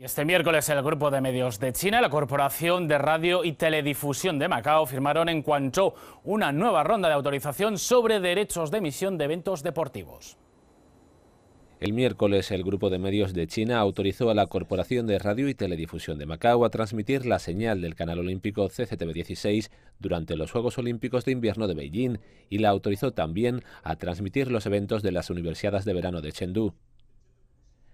este miércoles el grupo de medios de China, la Corporación de Radio y Teledifusión de Macao firmaron en Guangzhou una nueva ronda de autorización sobre derechos de emisión de eventos deportivos. El miércoles, el grupo de medios de China autorizó a la Corporación de Radio y Teledifusión de Macao a transmitir la señal del canal olímpico CCTV16 durante los Juegos Olímpicos de Invierno de Beijing y la autorizó también a transmitir los eventos de las Universidades de Verano de Chengdu.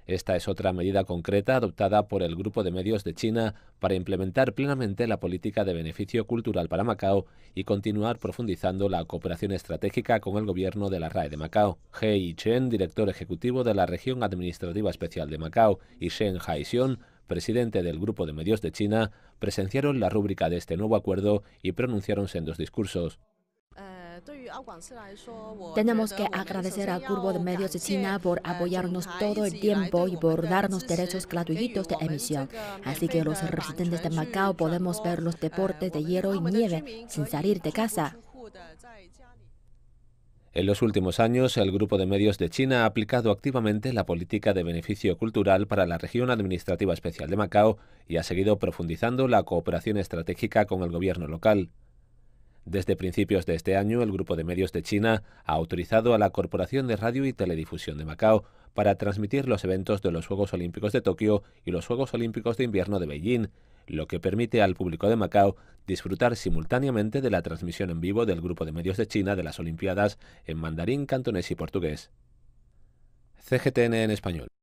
Esta es otra medida concreta adoptada por el Grupo de Medios de China para implementar plenamente la política de beneficio cultural para Macao y continuar profundizando la cooperación estratégica con el gobierno de la RAE de Macao. Hei Chen, director ejecutivo de la Región Administrativa Especial de Macao, y Shen Haixion, presidente del Grupo de Medios de China, presenciaron la rúbrica de este nuevo acuerdo y pronunciaron sendos discursos. Tenemos que agradecer al grupo de medios de China por apoyarnos todo el tiempo y por darnos derechos gratuitos de emisión. Así que los residentes de Macao podemos ver los deportes de hielo y nieve sin salir de casa. En los últimos años, el Grupo de Medios de China ha aplicado activamente la política de beneficio cultural para la región administrativa especial de Macao y ha seguido profundizando la cooperación estratégica con el gobierno local. Desde principios de este año, el Grupo de Medios de China ha autorizado a la Corporación de Radio y Teledifusión de Macao para transmitir los eventos de los Juegos Olímpicos de Tokio y los Juegos Olímpicos de Invierno de Beijing, lo que permite al público de Macao disfrutar simultáneamente de la transmisión en vivo del Grupo de Medios de China de las Olimpiadas en mandarín, cantonés y portugués. CGTN en español.